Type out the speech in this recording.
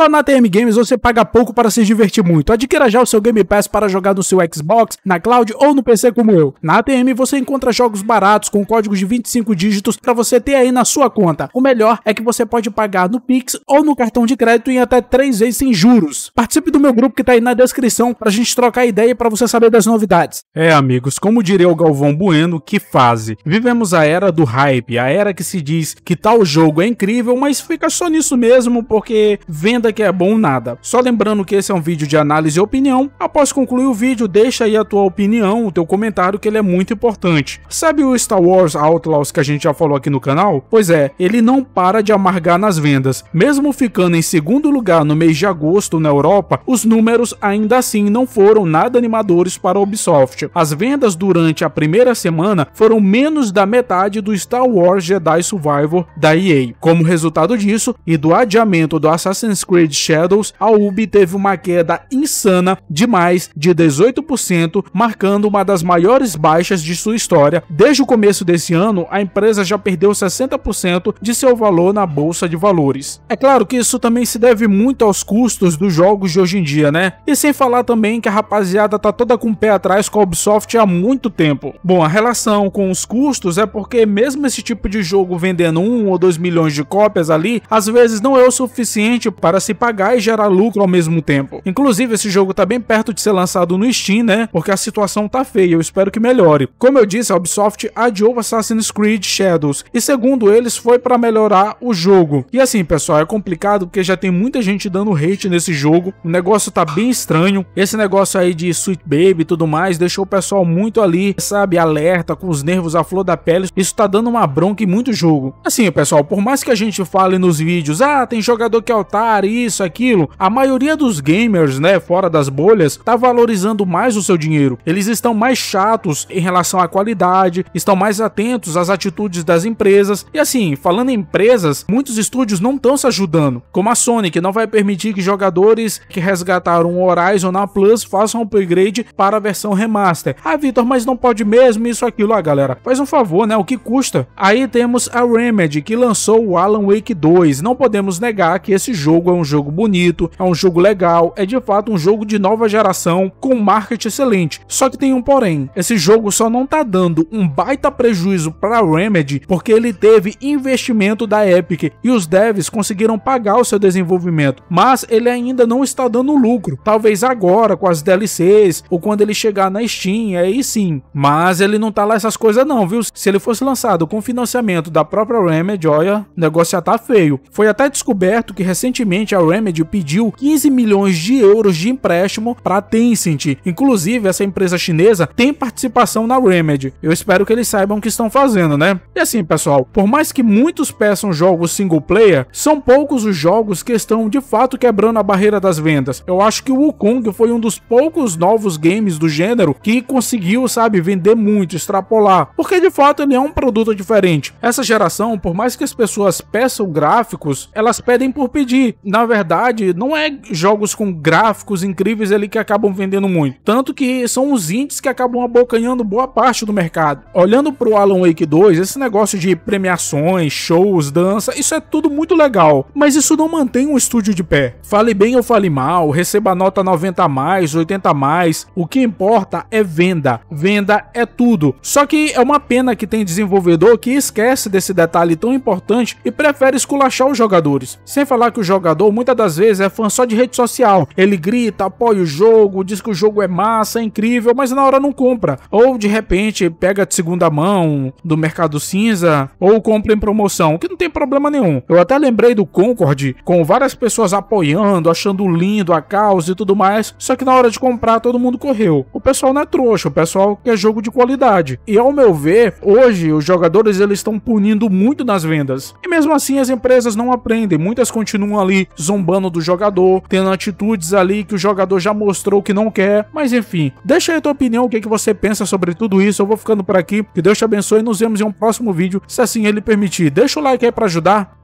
Só na TM Games você paga pouco para se divertir muito. Adquira já o seu Game Pass para jogar no seu Xbox, na cloud ou no PC como eu. Na ATM você encontra jogos baratos com códigos de 25 dígitos para você ter aí na sua conta. O melhor é que você pode pagar no Pix ou no cartão de crédito em até 3 vezes sem juros. Participe do meu grupo que tá aí na descrição pra gente trocar ideia e para você saber das novidades. É, amigos, como diria o Galvão Bueno, que fase. Vivemos a era do hype, a era que se diz que tal jogo é incrível, mas fica só nisso mesmo porque venda nada que é bom nada. Só lembrando que esse é um vídeo de análise e opinião. Após concluir o vídeo, deixa aí a tua opinião, o teu comentário que ele é muito importante. Sabe o Star Wars Outlaws que a gente já falou aqui no canal? Pois é, ele não para de amargar nas vendas. Mesmo ficando em segundo lugar no mês de agosto na Europa, os números ainda assim não foram nada animadores para a Ubisoft. As vendas durante a primeira semana foram menos da metade do Star Wars Jedi Survivor da EA. Como resultado disso e do adiamento do Assassin's Creed Trade Shadows, a Ubi teve uma queda insana de mais de 18%, marcando uma das maiores baixas de sua história. Desde o começo desse ano, a empresa já perdeu 60% de seu valor na bolsa de valores. É claro que isso também se deve muito aos custos dos jogos de hoje em dia, né? E sem falar também que a rapaziada tá toda com o pé atrás com a Ubisoft há muito tempo. Bom, a relação com os custos é porque mesmo esse tipo de jogo vendendo um ou dois milhões de cópias ali, às vezes não é o suficiente para para se pagar e gerar lucro ao mesmo tempo. Inclusive, esse jogo tá bem perto de ser lançado no Steam, né? Porque a situação tá feia, eu espero que melhore. Como eu disse, a Ubisoft adiou Assassin's Creed Shadows e segundo eles foi para melhorar o jogo. E assim, pessoal, é complicado porque já tem muita gente dando hate nesse jogo. O negócio tá bem estranho. Esse negócio aí de Sweet Baby e tudo mais deixou o pessoal muito ali, sabe, alerta, com os nervos à flor da pele. Isso tá dando uma bronca em muito jogo. Assim, pessoal, por mais que a gente fale nos vídeos, ah, tem jogador que é otário, isso, aquilo. A maioria dos gamers, né, fora das bolhas, tá valorizando mais o seu dinheiro. Eles estão mais chatos em relação à qualidade, estão mais atentos às atitudes das empresas. E assim, falando em empresas, muitos estúdios não estão se ajudando. Como a Sony, que não vai permitir que jogadores que resgataram o Horizon na Plus façam upgrade para a versão remaster. Ah, Vitor, mas não pode mesmo isso, aquilo. Ah, galera, faz um favor, né? O que custa? Aí temos a Remedy, que lançou o Alan Wake 2. Não podemos negar que esse jogo é um um jogo bonito, é um jogo legal, é de fato um jogo de nova geração com marketing excelente. Só que tem um porém, esse jogo só não tá dando um baita prejuízo para Remedy porque ele teve investimento da Epic e os devs conseguiram pagar o seu desenvolvimento, mas ele ainda não está dando lucro. Talvez agora com as DLCs ou quando ele chegar na Steam, aí sim. Mas ele não tá lá essas coisas não, viu? Se ele fosse lançado com financiamento da própria Remedy, olha, o negócio já tá feio. Foi até descoberto que recentemente recentemente a Remedy pediu 15 milhões de euros de empréstimo para a Tencent. Inclusive, essa empresa chinesa tem participação na Remedy. Eu espero que eles saibam o que estão fazendo, né? E assim, pessoal, por mais que muitos peçam jogos single player, são poucos os jogos que estão de fato quebrando a barreira das vendas. Eu acho que o Wukong foi um dos poucos novos games do gênero que conseguiu, sabe, vender muito, extrapolar, porque de fato ele é um produto diferente. Essa geração, por mais que as pessoas peçam gráficos, elas pedem por pedir. Na na verdade, não é jogos com gráficos incríveis ali que acabam vendendo muito. Tanto que são os indies que acabam abocanhando boa parte do mercado. Olhando pro Alan Wake 2, esse negócio de premiações, shows, dança, isso é tudo muito legal. Mas isso não mantém um estúdio de pé. Fale bem ou fale mal, receba nota 90 a mais, 80 a mais, o que importa é venda. Venda é tudo. Só que é uma pena que tem desenvolvedor que esquece desse detalhe tão importante e prefere esculachar os jogadores. Sem falar que o jogador torcedor muitas das vezes é fã só de rede social. Ele grita, apoia o jogo, diz que o jogo é massa, é incrível, mas na hora não compra. Ou de repente pega de segunda mão do mercado cinza ou compra em promoção, que não tem problema nenhum. Eu até lembrei do Concorde com várias pessoas apoiando, achando lindo a causa e tudo mais, só que na hora de comprar todo mundo correu. O pessoal não é trouxa, o pessoal quer jogo de qualidade. E ao meu ver, hoje os jogadores eles estão punindo muito nas vendas. E mesmo assim as empresas não aprendem, muitas continuam ali zombando do jogador, tendo atitudes ali que o jogador já mostrou que não quer. Mas enfim, deixa aí a tua opinião, o que, é que você pensa sobre tudo isso. Eu vou ficando por aqui. Que Deus te abençoe e nos vemos em um próximo vídeo, se assim ele permitir. Deixa o like aí para ajudar.